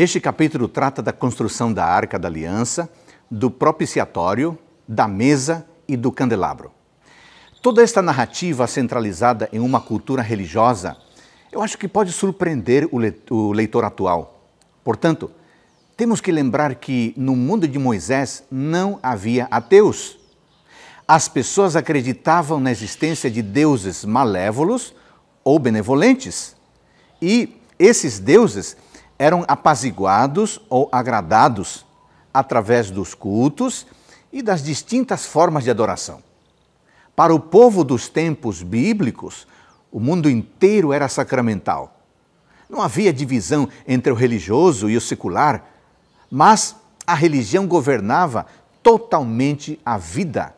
Este capítulo trata da construção da Arca da Aliança, do propiciatório, da mesa e do candelabro. Toda esta narrativa centralizada em uma cultura religiosa, eu acho que pode surpreender o leitor atual. Portanto, temos que lembrar que no mundo de Moisés não havia ateus. As pessoas acreditavam na existência de deuses malévolos ou benevolentes. E esses deuses eram apaziguados ou agradados através dos cultos e das distintas formas de adoração. Para o povo dos tempos bíblicos, o mundo inteiro era sacramental. Não havia divisão entre o religioso e o secular, mas a religião governava totalmente a vida.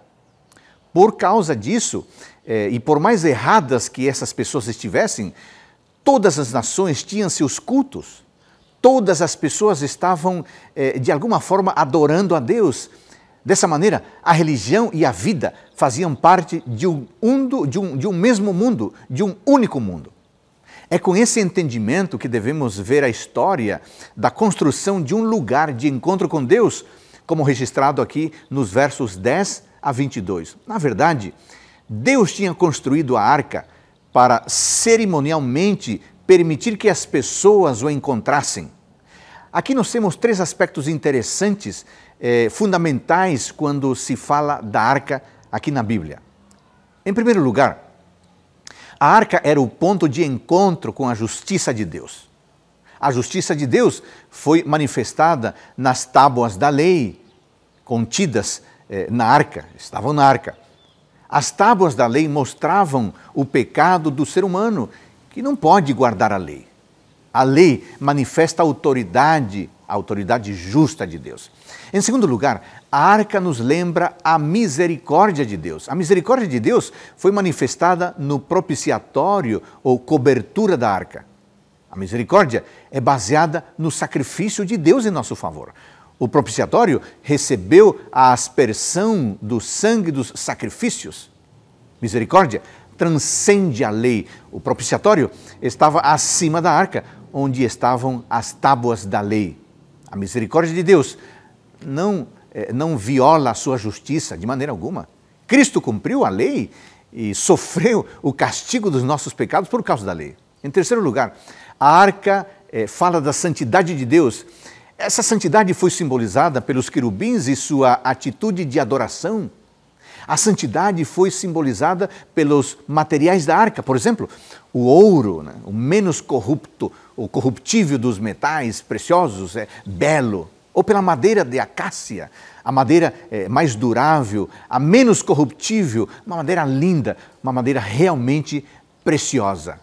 Por causa disso, eh, e por mais erradas que essas pessoas estivessem, todas as nações tinham seus cultos todas as pessoas estavam, eh, de alguma forma, adorando a Deus. Dessa maneira, a religião e a vida faziam parte de um, mundo, de um, de um mesmo mundo, de um único mundo. É com esse entendimento que devemos ver a história da construção de um lugar de encontro com Deus, como registrado aqui nos versos 10 a 22. Na verdade, Deus tinha construído a arca para cerimonialmente permitir que as pessoas o encontrassem. Aqui nós temos três aspectos interessantes, eh, fundamentais quando se fala da arca aqui na Bíblia. Em primeiro lugar, a arca era o ponto de encontro com a justiça de Deus. A justiça de Deus foi manifestada nas tábuas da lei, contidas eh, na arca, estavam na arca. As tábuas da lei mostravam o pecado do ser humano que não pode guardar a lei. A lei manifesta a autoridade, a autoridade justa de Deus. Em segundo lugar, a arca nos lembra a misericórdia de Deus. A misericórdia de Deus foi manifestada no propiciatório ou cobertura da arca. A misericórdia é baseada no sacrifício de Deus em nosso favor. O propiciatório recebeu a aspersão do sangue dos sacrifícios. Misericórdia transcende a lei. O propiciatório estava acima da arca, onde estavam as tábuas da lei. A misericórdia de Deus não, eh, não viola a sua justiça de maneira alguma. Cristo cumpriu a lei e sofreu o castigo dos nossos pecados por causa da lei. Em terceiro lugar, a arca é, fala da santidade de Deus. Essa santidade foi simbolizada pelos querubins e sua atitude de adoração a santidade foi simbolizada pelos materiais da arca, por exemplo, o ouro, né? o menos corrupto, o corruptível dos metais preciosos, é belo, ou pela madeira de acácia, a madeira é, mais durável, a menos corruptível, uma madeira linda, uma madeira realmente preciosa.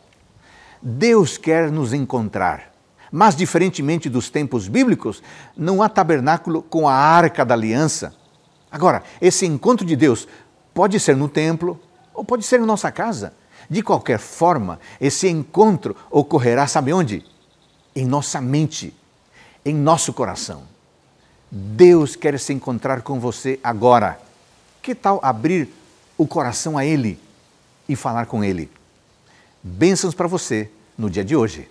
Deus quer nos encontrar. Mas, diferentemente dos tempos bíblicos, não há tabernáculo com a arca da aliança, Agora, esse encontro de Deus pode ser no templo ou pode ser em nossa casa. De qualquer forma, esse encontro ocorrerá, sabe onde? Em nossa mente, em nosso coração. Deus quer se encontrar com você agora. Que tal abrir o coração a Ele e falar com Ele? Bênçãos para você no dia de hoje.